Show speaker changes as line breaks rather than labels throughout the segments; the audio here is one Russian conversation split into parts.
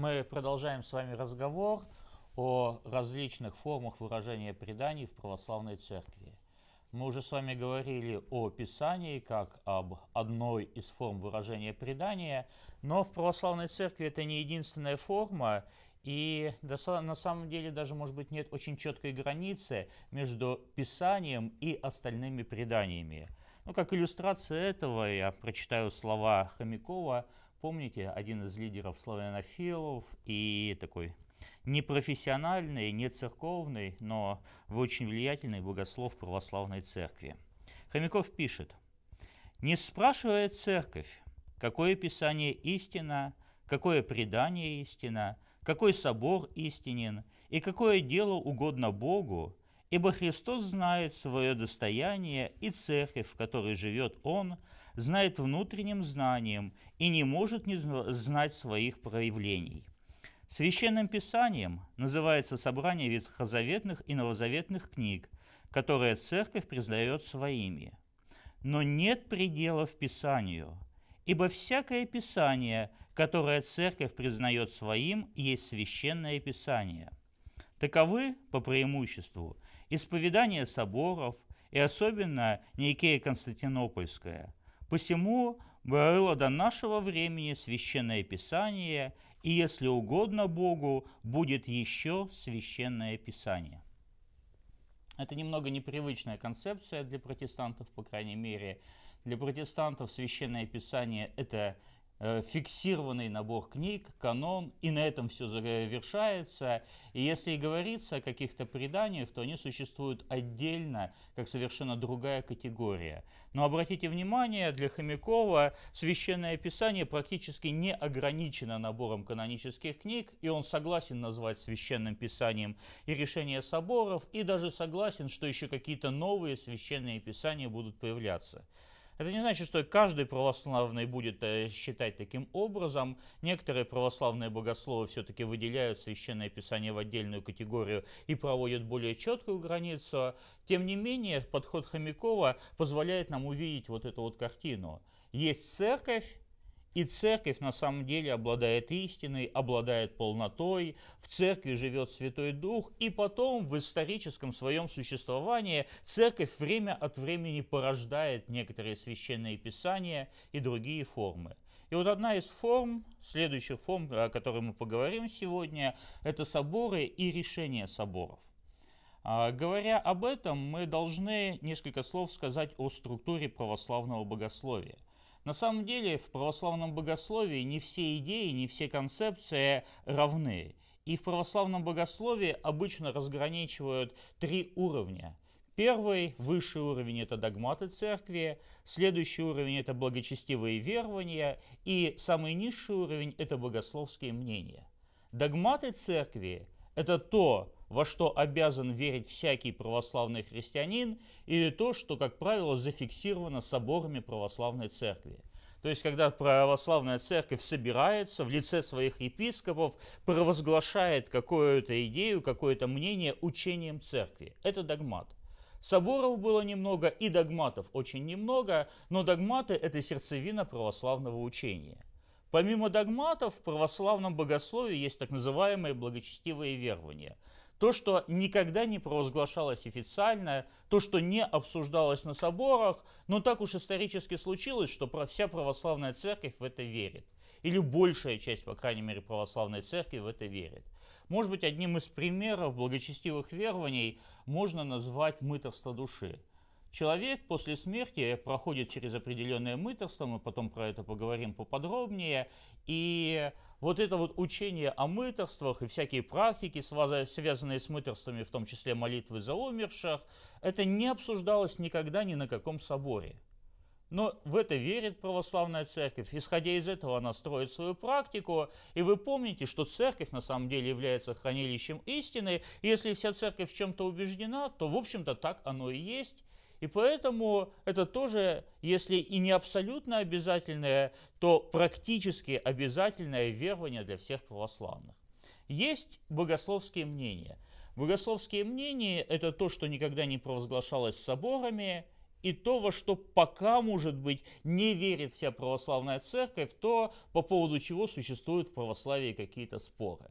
Мы продолжаем с вами разговор о различных формах выражения преданий в православной церкви. Мы уже с вами говорили о Писании как об одной из форм выражения предания, но в православной церкви это не единственная форма, и на самом деле даже, может быть, нет очень четкой границы между Писанием и остальными преданиями. Ну, как иллюстрация этого я прочитаю слова Хомякова Помните, один из лидеров славянофилов и такой непрофессиональный, не церковный, но вы очень влиятельный богослов православной церкви. Хомяков пишет, «Не спрашивает церковь, какое писание истина, какое предание истина, какой собор истинен и какое дело угодно Богу, ибо Христос знает свое достояние и церковь, в которой живет Он, знает внутренним знанием и не может не знать своих проявлений. Священным Писанием называется собрание ветхозаветных и новозаветных книг, которые Церковь признает своими. Но нет предела в Писанию, ибо всякое Писание, которое Церковь признает своим, есть священное Писание. Таковы, по преимуществу, исповедания соборов и особенно Никея Константинопольское. Посему было до нашего времени священное писание, и, если угодно Богу, будет еще священное писание. Это немного непривычная концепция для протестантов, по крайней мере. Для протестантов священное писание – это Э, фиксированный набор книг, канон, и на этом все завершается. Э, и если и говорится о каких-то преданиях, то они существуют отдельно, как совершенно другая категория. Но обратите внимание, для Хомякова Священное Писание практически не ограничено набором канонических книг, и он согласен назвать Священным Писанием и решение соборов, и даже согласен, что еще какие-то новые Священные Писания будут появляться. Это не значит, что каждый православный будет э, считать таким образом. Некоторые православные богословы все-таки выделяют Священное Писание в отдельную категорию и проводят более четкую границу. Тем не менее, подход Хомякова позволяет нам увидеть вот эту вот картину. Есть церковь, и церковь на самом деле обладает истиной, обладает полнотой, в церкви живет Святой Дух, и потом в историческом своем существовании церковь время от времени порождает некоторые священные писания и другие формы. И вот одна из форм, следующих форм, о которой мы поговорим сегодня, это соборы и решения соборов. А, говоря об этом, мы должны несколько слов сказать о структуре православного богословия. На самом деле в православном богословии не все идеи, не все концепции равны. И в православном богословии обычно разграничивают три уровня. Первый, высший уровень – это догматы церкви, следующий уровень – это благочестивые верования, и самый низший уровень – это богословские мнения. Догматы церкви – это то, во что обязан верить всякий православный христианин, или то, что, как правило, зафиксировано соборами православной церкви. То есть, когда православная церковь собирается в лице своих епископов, провозглашает какую-то идею, какое-то мнение учением церкви. Это догмат. Соборов было немного и догматов очень немного, но догматы – это сердцевина православного учения. Помимо догматов, в православном богословии есть так называемые благочестивые верования – то, что никогда не провозглашалось официально, то, что не обсуждалось на соборах, но так уж исторически случилось, что вся православная церковь в это верит. Или большая часть, по крайней мере, православной церкви в это верит. Может быть, одним из примеров благочестивых верований можно назвать мытарство души. Человек после смерти проходит через определенное мытарство, мы потом про это поговорим поподробнее. И вот это вот учение о мытарствах и всякие практики, связанные с мытарствами, в том числе молитвы за умерших, это не обсуждалось никогда ни на каком соборе. Но в это верит православная церковь. Исходя из этого, она строит свою практику. И вы помните, что церковь на самом деле является хранилищем истины. И если вся церковь в чем-то убеждена, то, в общем-то, так оно и есть. И поэтому это тоже, если и не абсолютно обязательное, то практически обязательное верование для всех православных. Есть богословские мнения. Богословские мнения – это то, что никогда не провозглашалось соборами, и то, во что пока, может быть, не верит вся православная церковь, то, по поводу чего существуют в православии какие-то споры.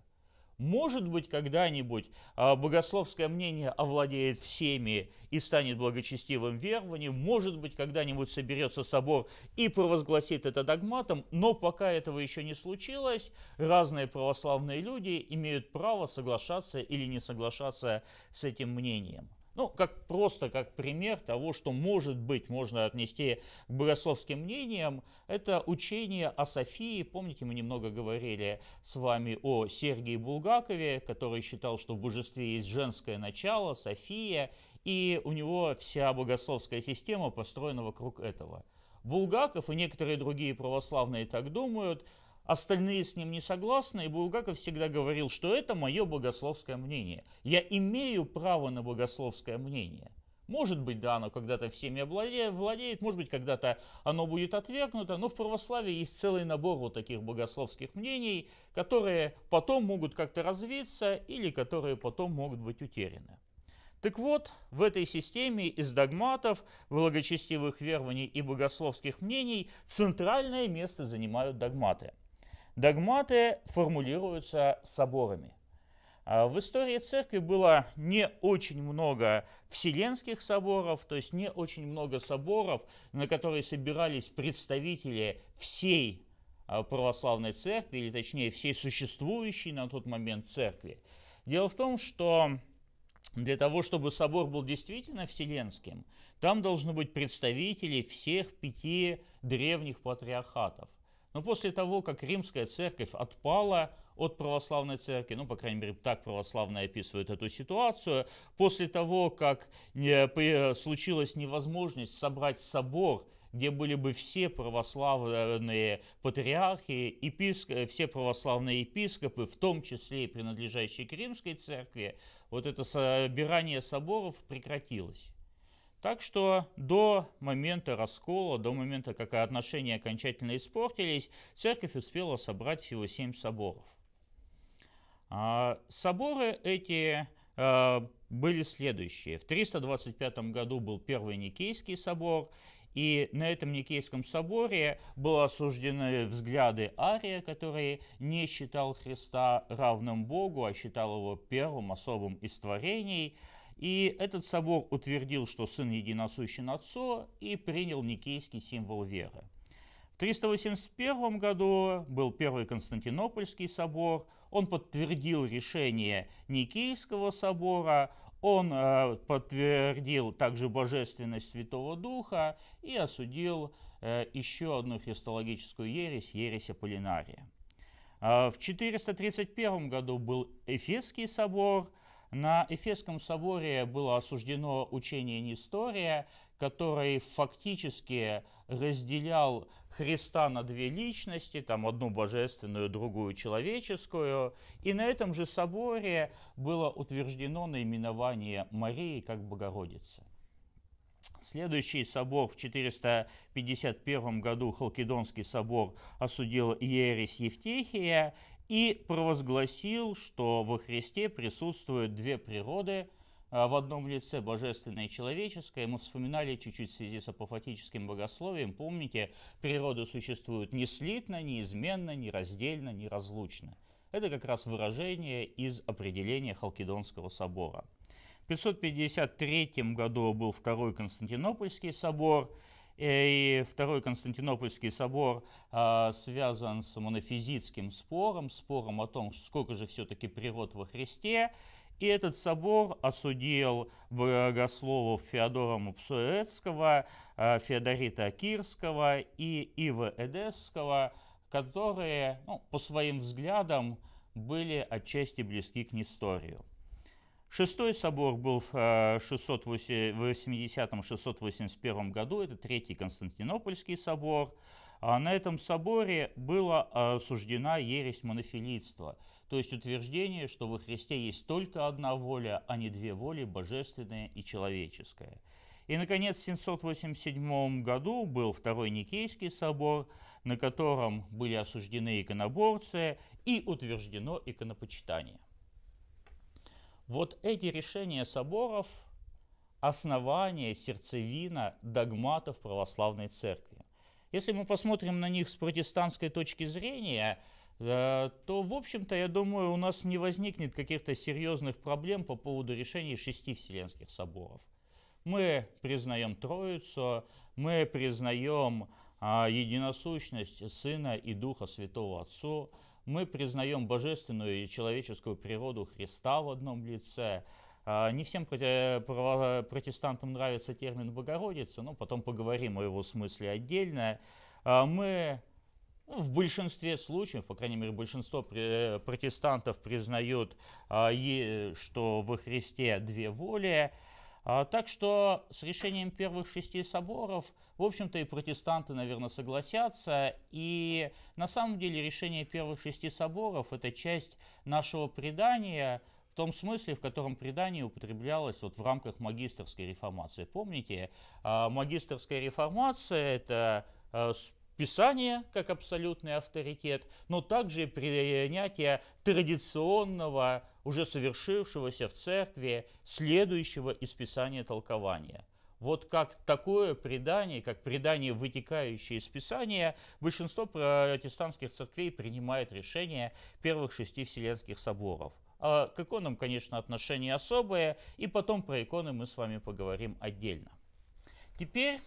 Может быть, когда-нибудь а, богословское мнение овладеет всеми и станет благочестивым верованием. Может быть, когда-нибудь соберется собор и провозгласит это догматом. Но пока этого еще не случилось, разные православные люди имеют право соглашаться или не соглашаться с этим мнением. Ну, как просто как пример того, что, может быть, можно отнести к богословским мнениям, это учение о Софии. Помните, мы немного говорили с вами о Сергии Булгакове, который считал, что в божестве есть женское начало, София, и у него вся богословская система построена вокруг этого. Булгаков и некоторые другие православные так думают – Остальные с ним не согласны, и Булгаков всегда говорил, что это мое богословское мнение. Я имею право на богословское мнение. Может быть, да, оно когда-то всеми владеет, может быть, когда-то оно будет отвергнуто, но в православии есть целый набор вот таких богословских мнений, которые потом могут как-то развиться или которые потом могут быть утеряны. Так вот, в этой системе из догматов, благочестивых верований и богословских мнений центральное место занимают догматы – Догматы формулируются соборами. А, в истории церкви было не очень много вселенских соборов, то есть не очень много соборов, на которые собирались представители всей а, православной церкви, или точнее всей существующей на тот момент церкви. Дело в том, что для того, чтобы собор был действительно вселенским, там должны быть представители всех пяти древних патриархатов. Но после того, как римская церковь отпала от православной церкви, ну, по крайней мере, так православные описывают эту ситуацию, после того, как э, э, случилась невозможность собрать собор, где были бы все православные патриархи, еписк... Э, все православные епископы, в том числе и принадлежащие к римской церкви, вот это собирание соборов прекратилось. Так что до момента раскола, до момента, как отношения окончательно испортились, церковь успела собрать всего семь соборов. А, соборы эти а, были следующие. В 325 году был первый Никейский собор, и на этом Никейском соборе были осуждены взгляды Ария, который не считал Христа равным Богу, а считал его первым особым из творений – и этот собор утвердил, что Сын единосущен Отцу, и принял никейский символ веры. В 381 году был Первый Константинопольский собор, он подтвердил решение Никейского собора, он э, подтвердил также божественность Святого Духа и осудил э, еще одну христологическую ересь, ересь Аполлинария. Э, в 431 году был Эфесский собор – на Эфесском соборе было осуждено учение Нестория, который фактически разделял Христа на две личности, там одну божественную, другую человеческую. И на этом же соборе было утверждено наименование Марии как Богородицы. Следующий собор в 451 году, Халкидонский собор, осудил ересь Евтихия, и провозгласил, что во Христе присутствуют две природы а, в одном лице, божественное и человеческое. Мы вспоминали чуть-чуть в связи с апофатическим богословием. Помните, природа существует не слитно, неизменно, не раздельно, не разлучно. Это как раз выражение из определения Халкидонского собора. В 553 году был Второй Константинопольский собор, и Второй Константинопольский собор э, связан с монофизитским спором, спором о том, сколько же все-таки природ во Христе. И этот собор осудил богословов Феодора Мупсуэцкого, э, а, Феодорита Акирского и Ива Эдесского, которые ну, по своим взглядам были отчасти близки к Несторию. Шестой собор был в 680-681 э, году, это Третий Константинопольский собор. А на этом соборе была э, осуждена ересь монофилитства, то есть утверждение, что во Христе есть только одна воля, а не две воли, божественная и человеческая. И, наконец, в 787 году был Второй Никейский собор, на котором были осуждены иконоборцы и утверждено иконопочитание. Вот эти решения соборов – основание, сердцевина догматов православной церкви. Если мы посмотрим на них с протестантской точки зрения, э, то, в общем-то, я думаю, у нас не возникнет каких-то серьезных проблем по поводу решений шести Вселенских соборов. Мы признаем Троицу, мы признаем а, единосущность Сына и Духа Святого Отцу, мы признаем божественную и человеческую природу Христа в одном лице. А, не всем протестантам нравится термин «богородица», но потом поговорим о его смысле отдельно. А, мы в большинстве случаев, по крайней мере, большинство протестантов признают, а, что во Христе две воли – а, так что с решением первых шести соборов, в общем-то, и протестанты, наверное, согласятся. И на самом деле решение первых шести соборов – это часть нашего предания, в том смысле, в котором предание употреблялось вот в рамках магистрской реформации. Помните, а, магистрская реформация – это а, Писание как абсолютный авторитет, но также принятие традиционного уже совершившегося в церкви, следующего из Писания толкования. Вот как такое предание, как предание, вытекающее из Писания, большинство протестантских церквей принимает решение первых шести Вселенских соборов – А к иконам, конечно, отношение особое, и потом про иконы мы с вами поговорим отдельно. Теперь,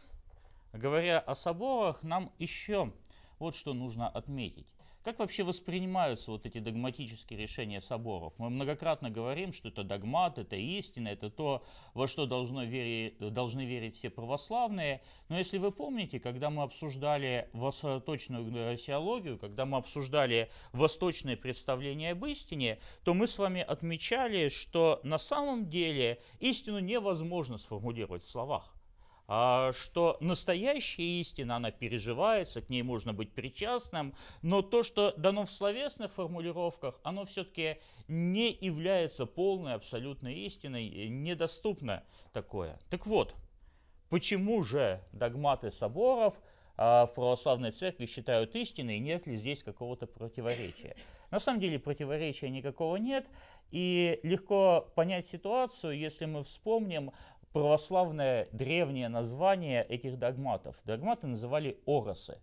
говоря о соборах, нам еще вот что нужно отметить. Как вообще воспринимаются вот эти догматические решения соборов? Мы многократно говорим, что это догмат, это истина, это то, во что должно верить, должны верить все православные. Но если вы помните, когда мы обсуждали восточную э, теологию, когда мы обсуждали восточное представление об истине, то мы с вами отмечали, что на самом деле истину невозможно сформулировать в словах. А, что настоящая истина, она переживается, к ней можно быть причастным, но то, что дано в словесных формулировках, оно все-таки не является полной, абсолютной истиной, недоступно такое. Так вот, почему же догматы соборов а, в православной церкви считают истиной, нет ли здесь какого-то противоречия? На самом деле противоречия никакого нет, и легко понять ситуацию, если мы вспомним православное древнее название этих догматов. Догматы называли оросы.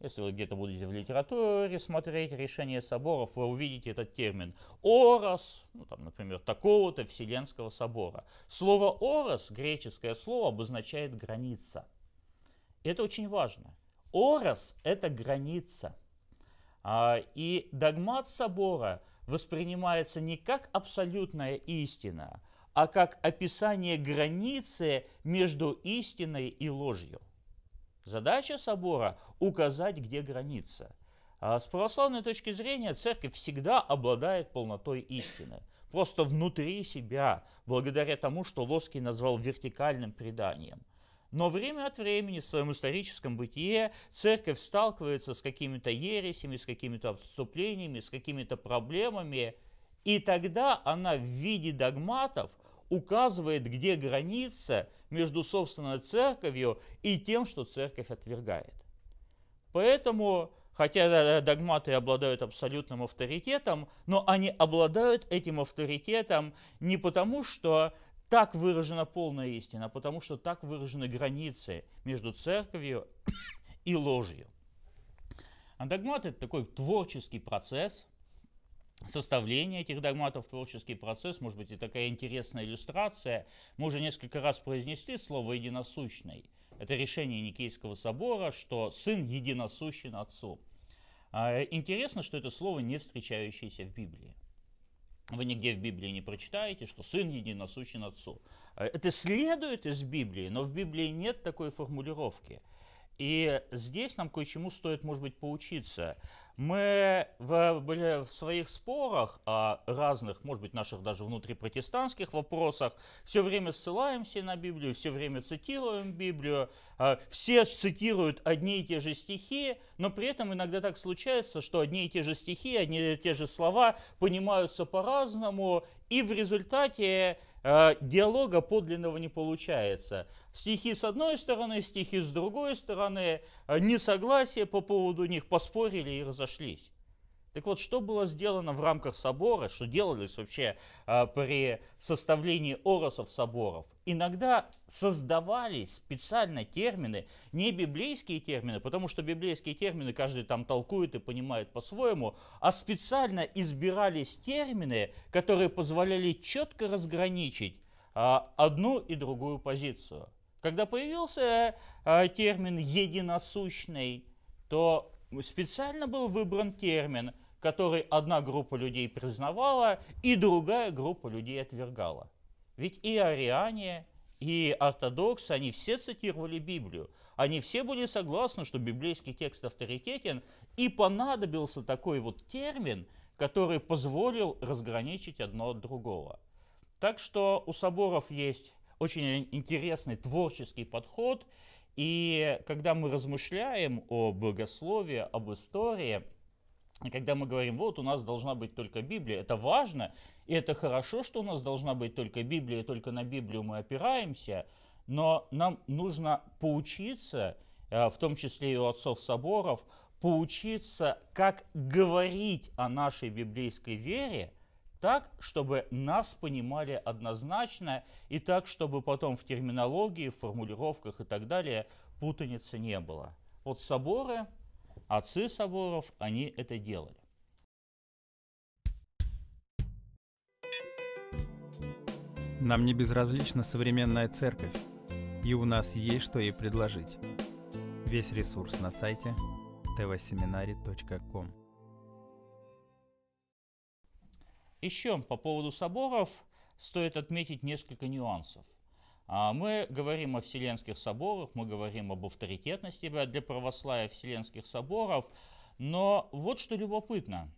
Если вы где-то будете в литературе смотреть решения соборов, вы увидите этот термин «орос», ну, там, например, такого-то Вселенского собора. Слово «орос», греческое слово, обозначает «граница». Это очень важно. «Орос» — это граница. А, и догмат собора воспринимается не как абсолютная истина, а как описание границы между истиной и ложью. Задача собора – указать, где граница. А с православной точки зрения церковь всегда обладает полнотой истины. Просто внутри себя, благодаря тому, что Лоский назвал вертикальным преданием. Но время от времени в своем историческом бытие церковь сталкивается с какими-то ересями, с какими-то отступлениями, с какими-то проблемами – и тогда она в виде догматов указывает, где граница между собственной церковью и тем, что церковь отвергает. Поэтому, хотя догматы обладают абсолютным авторитетом, но они обладают этим авторитетом не потому, что так выражена полная истина, а потому что так выражены границы между церковью и ложью. А догмат – это такой творческий процесс – составление этих догматов, творческий процесс, может быть, и такая интересная иллюстрация. Мы уже несколько раз произнесли слово «единосущный». Это решение Никейского собора, что сын единосущен отцу. А, интересно, что это слово, не встречающееся в Библии. Вы нигде в Библии не прочитаете, что сын единосущен отцу. А, это следует из Библии, но в Библии нет такой формулировки – и здесь нам кое-чему стоит, может быть, поучиться. Мы в, в своих спорах о разных, может быть, наших даже внутрипротестантских вопросах все время ссылаемся на Библию, все время цитируем Библию, а, все цитируют одни и те же стихи, но при этом иногда так случается, что одни и те же стихи, одни и те же слова понимаются по-разному, и в результате Э, диалога подлинного не получается. Стихи с одной стороны, стихи с другой стороны, э, несогласие по поводу них, поспорили и разошлись. Так вот, что было сделано в рамках собора, что делались вообще э, при составлении оросов соборов? Иногда создавались специально термины, не библейские термины, потому что библейские термины каждый там толкует и понимает по-своему, а специально избирались термины, которые позволяли четко разграничить э, одну и другую позицию. Когда появился э, термин «единосущный», то специально был выбран термин – который одна группа людей признавала и другая группа людей отвергала. Ведь и ариане, и ортодоксы, они все цитировали Библию. Они все были согласны, что библейский текст авторитетен, и понадобился такой вот термин, который позволил разграничить одно от другого. Так что у соборов есть очень интересный творческий подход, и когда мы размышляем о богословии, об истории – и когда мы говорим, вот у нас должна быть только Библия, это важно, и это хорошо, что у нас должна быть только Библия, и только на Библию мы опираемся, но нам нужно поучиться, э, в том числе и у отцов соборов, поучиться, как говорить о нашей библейской вере так, чтобы нас понимали однозначно, и так, чтобы потом в терминологии, в формулировках и так далее путаницы не было. Вот соборы Отцы соборов, они это делали. Нам не безразлична современная церковь, и у нас есть что ей предложить. Весь ресурс на сайте tvseminary.com Еще по поводу соборов стоит отметить несколько нюансов. А мы говорим о Вселенских соборах, мы говорим об авторитетности для православия Вселенских соборов, но вот что любопытно.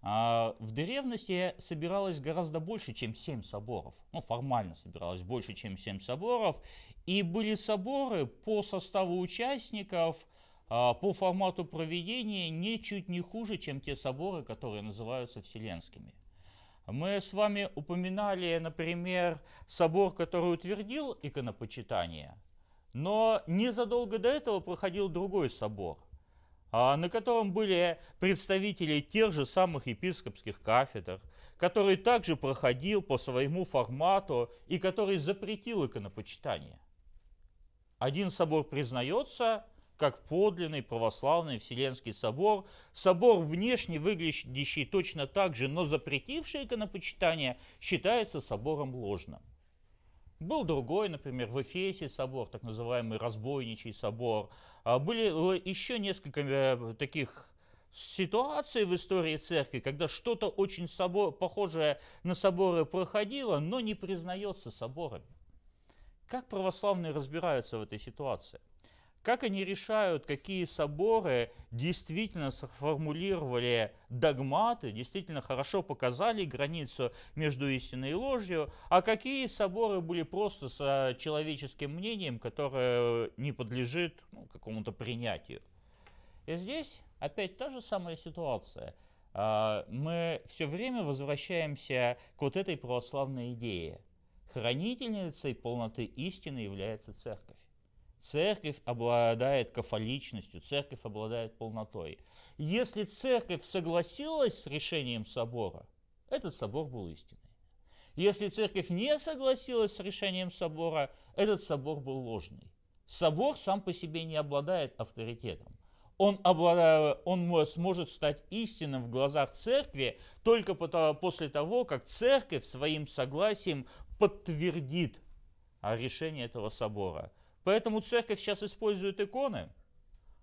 А, в древности собиралось гораздо больше, чем семь соборов. Ну, формально собиралось больше, чем семь соборов. И были соборы по составу участников, а, по формату проведения ничуть не хуже, чем те соборы, которые называются вселенскими. Мы с вами упоминали, например, собор, который утвердил иконопочитание, но незадолго до этого проходил другой собор, а, на котором были представители тех же самых епископских кафедр, который также проходил по своему формату и который запретил иконопочитание. Один собор признается, как подлинный православный Вселенский собор. Собор внешне выглядящий точно так же, но запретивший иконопочитание, считается собором ложным. Был другой, например, в Эфесе собор, так называемый разбойничий собор. А, были еще несколько э, таких ситуаций в истории церкви, когда что-то очень собор, похожее на соборы проходило, но не признается соборами. Как православные разбираются в этой ситуации? как они решают, какие соборы действительно сформулировали догматы, действительно хорошо показали границу между истиной и ложью, а какие соборы были просто с человеческим мнением, которое не подлежит ну, какому-то принятию. И здесь опять та же самая ситуация. А, мы все время возвращаемся к вот этой православной идее. Хранительницей полноты истины является церковь. Церковь обладает кафоличностью, церковь обладает полнотой. Если церковь согласилась с решением собора, этот собор был истинный. Если церковь не согласилась с решением собора, этот собор был ложный. Собор сам по себе не обладает авторитетом. Он, обладает, он сможет стать истинным в глазах церкви только после того, как церковь своим согласием подтвердит а решение этого собора – Поэтому церковь сейчас использует иконы.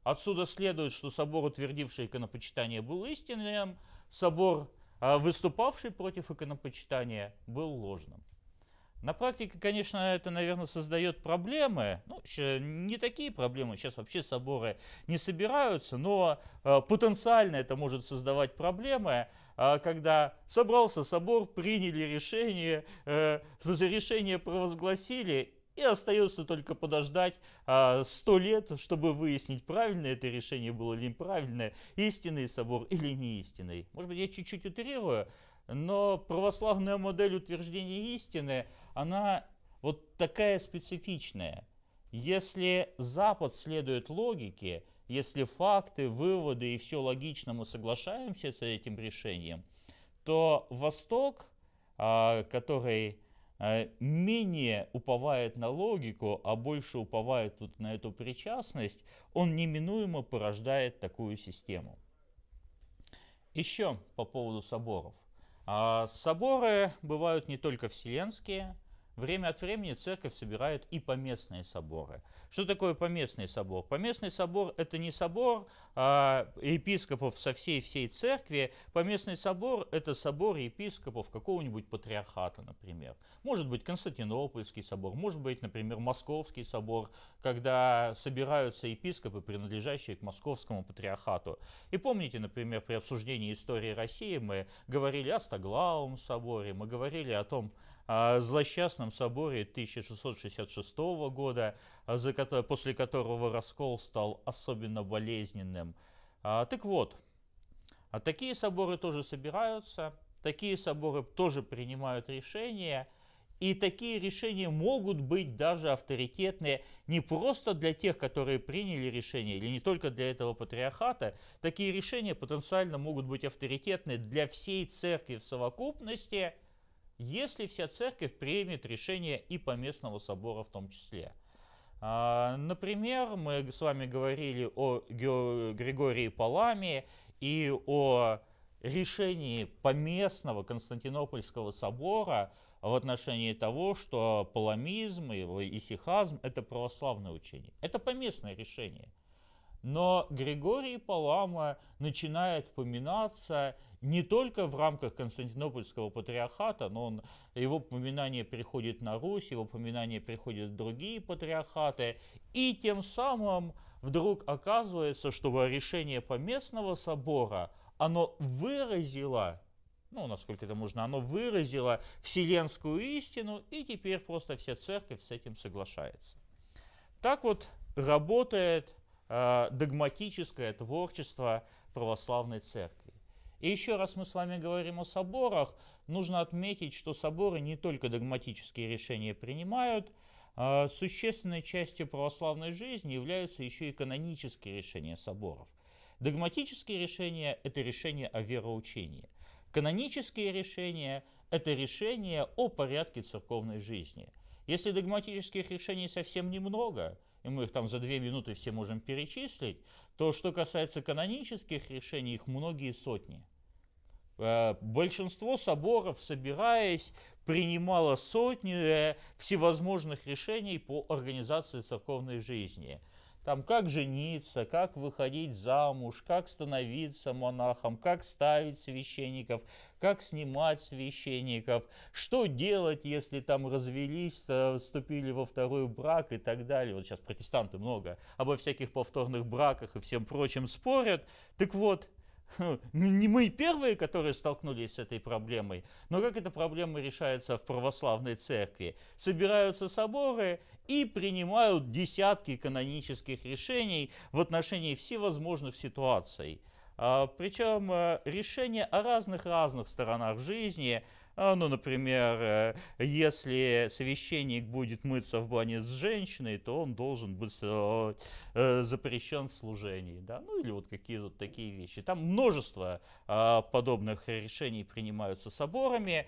Отсюда следует, что собор, утвердивший иконопочитание, был истинным, собор, а, выступавший против иконопочитания, был ложным. На практике, конечно, это, наверное, создает проблемы. Ну, не такие проблемы, сейчас вообще соборы не собираются, но а, потенциально это может создавать проблемы, а, когда собрался собор, приняли решение, э, решение провозгласили, и остается только подождать а, лет, чтобы выяснить, правильное это решение было или неправильное, истинный собор или неистинный. Может быть, я чуть-чуть утрирую, но православная модель утверждения истины, она вот такая специфичная. Если Запад следует логике, если факты, выводы и все логично, мы соглашаемся с этим решением, то Восток, а, который а, менее уповает на логику, а больше уповает вот на эту причастность, он неминуемо порождает такую систему. Еще по поводу соборов. А, соборы бывают не только вселенские, Время от времени церковь собирает и поместные соборы. Что такое поместный собор? Поместный собор – это не собор а, епископов со всей-всей церкви. Поместный собор – это собор епископов какого-нибудь патриархата, например. Может быть, Константинопольский собор, может быть, например, Московский собор, когда собираются епископы, принадлежащие к московскому патриархату. И помните, например, при обсуждении истории России мы говорили о Стоглавом соборе, мы говорили о том, злосчастном соборе 1666 года, за который, после которого раскол стал особенно болезненным. А, так вот, а такие соборы тоже собираются, такие соборы тоже принимают решения, и такие решения могут быть даже авторитетные не просто для тех, которые приняли решение, или не только для этого патриархата. Такие решения потенциально могут быть авторитетны для всей церкви в совокупности – если вся церковь примет решение и поместного собора в том числе. А, например, мы с вами говорили о Григории Паламе и о решении поместного Константинопольского собора в отношении того, что паламизм и исихазм – это православное учение. Это поместное решение. Но Григорий Палама начинает поминаться не только в рамках Константинопольского патриархата, но он, его поминание приходит на Русь, его поминание приходит в другие патриархаты, и тем самым вдруг оказывается, что решение Поместного собора, оно выразило ну, насколько это можно, оно выразило вселенскую истину, и теперь просто вся церковь с этим соглашается. Так вот работает Э, догматическое творчество православной церкви. И еще раз мы с вами говорим о соборах, нужно отметить, что соборы не только догматические решения принимают, э, существенной частью православной жизни являются еще и канонические решения соборов. Догматические решения – это решения о вероучении. Канонические решения – это решения о порядке церковной жизни. Если догматических решений совсем немного – и мы их там за две минуты все можем перечислить, то что касается канонических решений, их многие сотни. Э, большинство соборов, собираясь, принимало сотни э, всевозможных решений по организации церковной жизни. Там, как жениться, как выходить замуж, как становиться монахом, как ставить священников, как снимать священников, что делать, если там развелись, э, вступили во второй брак и так далее. Вот сейчас протестанты много обо всяких повторных браках и всем прочем спорят. Так вот, Ну, не мы первые, которые столкнулись с этой проблемой, но как эта проблема решается в православной церкви? Собираются соборы и принимают десятки канонических решений в отношении всевозможных ситуаций. А, Причем э, решения о разных-разных сторонах жизни, а, ну, например, э, если священник будет мыться в бане с женщиной, то он должен быть э, запрещен в служении. Да? Ну или вот какие-то вот такие вещи. Там множество а, подобных решений принимаются соборами.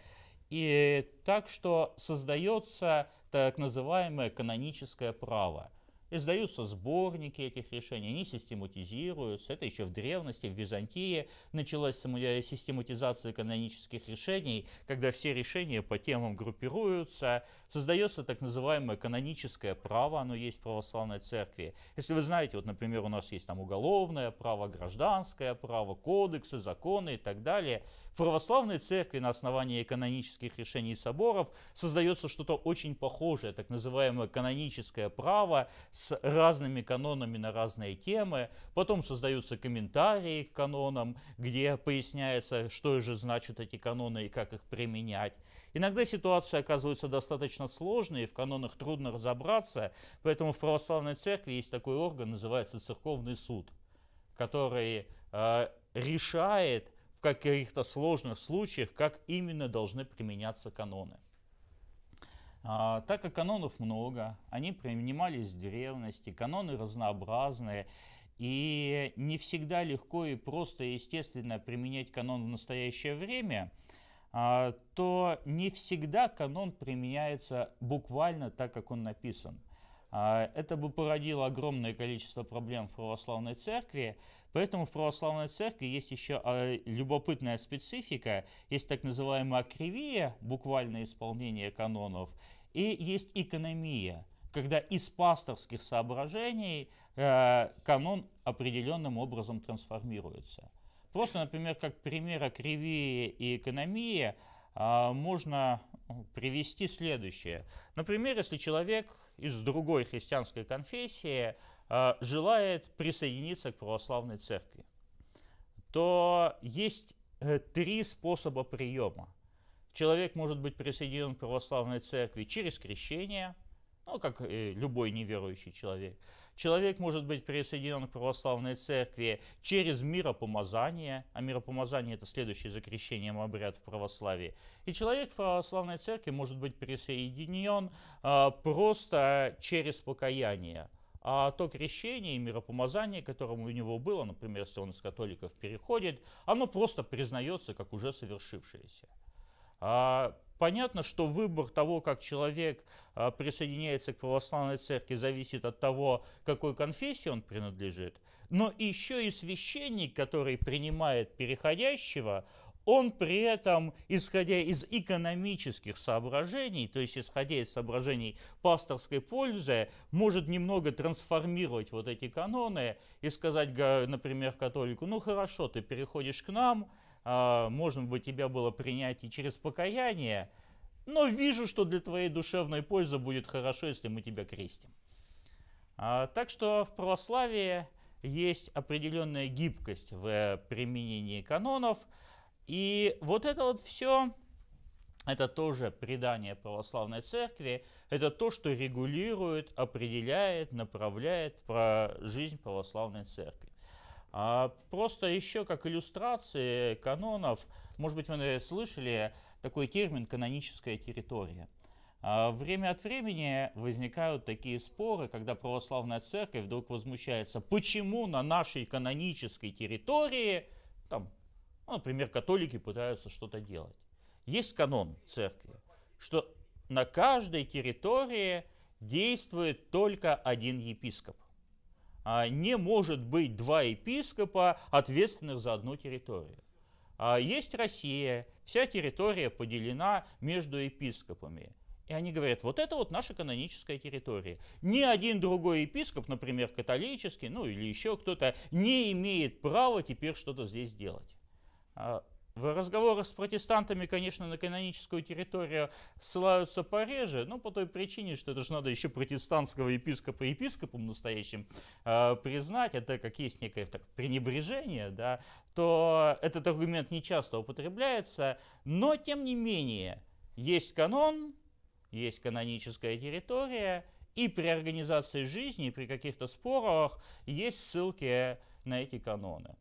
И так что создается так называемое каноническое право. Издаются сборники этих решений, они систематизируются. Это еще в древности, в Византии началась э, систематизация канонических решений, когда все решения по темам группируются. Создается так называемое каноническое право, оно есть в православной церкви. Если вы знаете, вот, например, у нас есть там уголовное право, гражданское право, кодексы, законы и так далее. В православной церкви на основании канонических решений соборов создается что-то очень похожее, так называемое каноническое право с с разными канонами на разные темы. Потом создаются комментарии к канонам, где поясняется, что же значат эти каноны и как их применять. Иногда ситуации оказываются достаточно сложные, в канонах трудно разобраться, поэтому в православной церкви есть такой орган, называется церковный суд, который э, решает в каких-то сложных случаях, как именно должны применяться каноны. А, так как канонов много, они принимались в древности, каноны разнообразные, и не всегда легко и просто, естественно, применять канон в настоящее время, а, то не всегда канон применяется буквально так, как он написан – а, это бы породило огромное количество проблем в православной церкви, поэтому в православной церкви есть еще а, любопытная специфика, есть так называемая акривия, буквальное исполнение канонов, и есть экономия, когда из пасторских соображений э, канон определенным образом трансформируется. Просто, например, как пример акривии и экономии, а, можно привести следующее. Например, если человек из другой христианской конфессии э, желает присоединиться к православной церкви, то есть э, три способа приема. Человек может быть присоединен к православной церкви через крещение, ну, как э, любой неверующий человек – Человек может быть присоединен к православной церкви через миропомазание, а миропомазание – это следующее за крещением обряд в православии. И человек в православной церкви может быть присоединен э, просто через покаяние. А то крещение и миропомазание, которое у него было, например, если он из католиков переходит, оно просто признается как уже совершившееся. А Понятно, что выбор того, как человек а, присоединяется к православной церкви, зависит от того, какой конфессии он принадлежит. Но еще и священник, который принимает переходящего, он при этом, исходя из экономических соображений, то есть исходя из соображений пасторской пользы, может немного трансформировать вот эти каноны и сказать, например, католику, ну хорошо, ты переходишь к нам, а, Можно бы тебя было принять и через покаяние, но вижу, что для твоей душевной пользы будет хорошо, если мы тебя крестим. А, так что в православии есть определенная гибкость в э, применении канонов. И вот это вот все, это тоже предание православной церкви, это то, что регулирует, определяет, направляет про жизнь православной церкви. А просто еще как иллюстрации канонов, может быть, вы э, слышали такой термин «каноническая территория». А время от времени возникают такие споры, когда православная церковь вдруг возмущается, почему на нашей канонической территории, там, ну, например, католики пытаются что-то делать. Есть канон церкви, что на каждой территории действует только один епископ. А, не может быть два епископа, ответственных за одну территорию. А, есть Россия, вся территория поделена между епископами. И они говорят, вот это вот наша каноническая территория. Ни один другой епископ, например, католический, ну или еще кто-то, не имеет права теперь что-то здесь делать. А, в разговорах с протестантами, конечно, на каноническую территорию ссылаются пореже, но по той причине, что это же надо еще протестантского епископа епископом настоящим э, признать, это а как есть некое так, пренебрежение, да, то этот аргумент не часто употребляется, но тем не менее есть канон, есть каноническая территория, и при организации жизни, при каких-то спорах есть ссылки на эти каноны.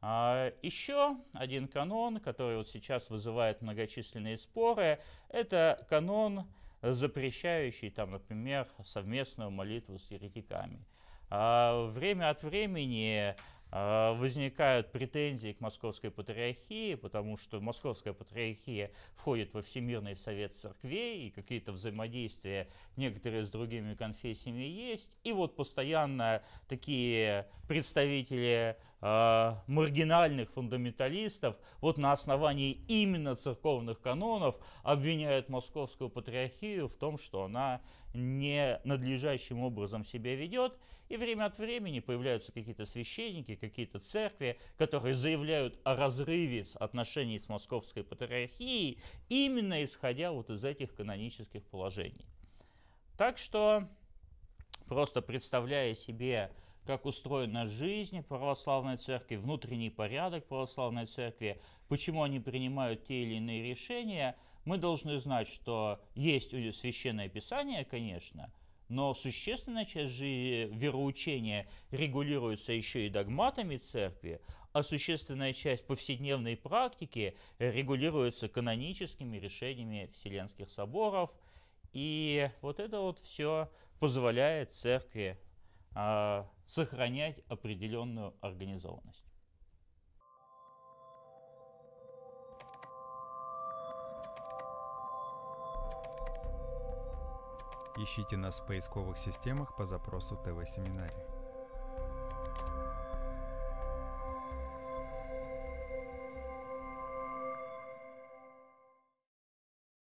А Еще один канон, который вот сейчас вызывает многочисленные споры, это канон, запрещающий, там, например, совместную молитву с еретиками. А время от времени а, возникают претензии к Московской Патриархии, потому что Московская Патриархия входит во Всемирный Совет Церквей, и какие-то взаимодействия некоторые с другими конфессиями есть. И вот постоянно такие представители э, маргинальных фундаменталистов вот на основании именно церковных канонов обвиняют московскую патриархию в том, что она не надлежащим образом себя ведет, и время от времени появляются какие-то священники, какие-то церкви, которые заявляют о разрыве с отношений с московской патриархией, именно исходя вот из этих канонических положений. Так что, просто представляя себе как устроена жизнь православной церкви, внутренний порядок православной церкви, почему они принимают те или иные решения, мы должны знать, что есть священное писание, конечно, но существенная часть вероучения регулируется еще и догматами церкви, а существенная часть повседневной практики регулируется каноническими решениями Вселенских соборов. И вот это вот все позволяет церкви а, сохранять определенную организованность. Ищите нас в поисковых системах по запросу ТВ-семинарий.